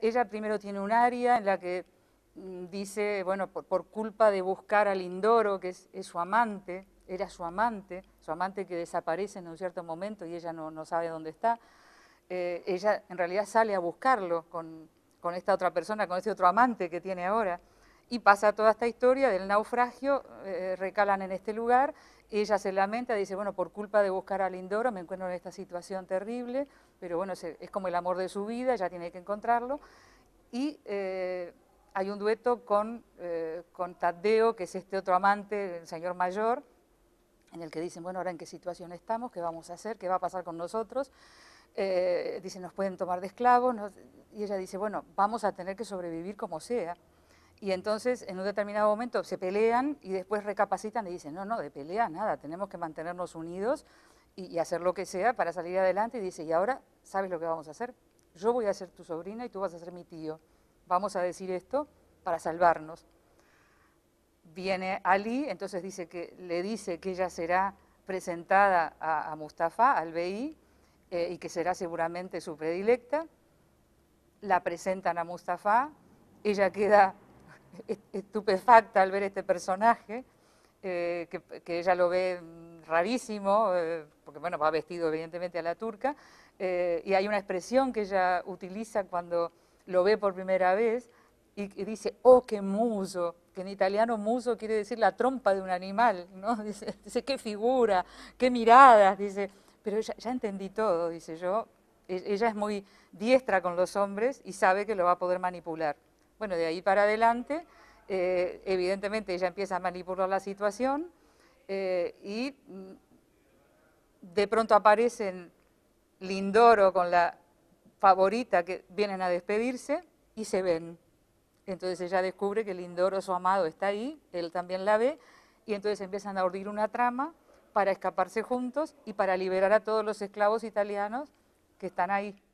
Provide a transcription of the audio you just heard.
Ella primero tiene un área en la que mm, dice, bueno, por, culpa de buscar a Lindoro, que es, su amante, era su amante, su amante que desaparece en un cierto momento y ella no, sabe dónde está, eh, ella en realidad sale a buscarlo con, con esta otra persona, con este otro amante que tiene ahora y pasa toda esta historia del naufragio, eh, recalan en este lugar, ella se lamenta, dice, bueno, por culpa de buscar a Lindoro me encuentro en esta situación terrible, pero bueno, es, como el amor de su vida, ella tiene que encontrarlo. Y eh, hay un dueto con, Taddeo, eh, con que es este otro amante, el señor mayor, en el que dicen, bueno, ahora en qué situación estamos, qué vamos a hacer, qué va a pasar con nosotros. dicen, nos pueden tomar de esclavos, y ella dice, bueno, vamos a tener que sobrevivir como sea. Y entonces en un determinado momento se pelean y después recapacitan y dicen, no, no, de pelea nada, tenemos que mantenernos unidos y, hacer lo que sea para salir adelante. Y dice, y ahora, ¿sabes lo que vamos a hacer? Yo voy a ser tu sobrina y tú vas a ser mi tío. Vamos a decir esto para salvarnos. Viene Ali, entonces dice que, le dice que ella será presentada a, Mustafa, al BI, eh, y que será seguramente su predilecta. La presentan a Mustafa, ella queda estupefacta al ver este personaje, eh, que, ella lo ve rarísimo, eh, porque bueno, va vestido evidentemente a la turca, eh, y hay una expresión que ella utiliza cuando lo ve por primera vez, y, dice, oh, qué muso, que en italiano muso quiere decir la trompa de un animal, ¿no? Dice, dice qué figura, qué miradas, dice, pero ya entendí todo, dice yo, e, ella es muy diestra con los hombres y sabe que lo va a poder manipular. Bueno, de ahí para adelante, eh, evidentemente ella empieza a manipular la situación eh, y mm, de pronto aparecen Lindoro con la favorita que vienen a despedirse y se ven. Entonces ella descubre que Lindoro, su amado, está ahí, él también la ve, y entonces empiezan a urdir una trama para escaparse juntos y para liberar a todos los esclavos italianos que están ahí.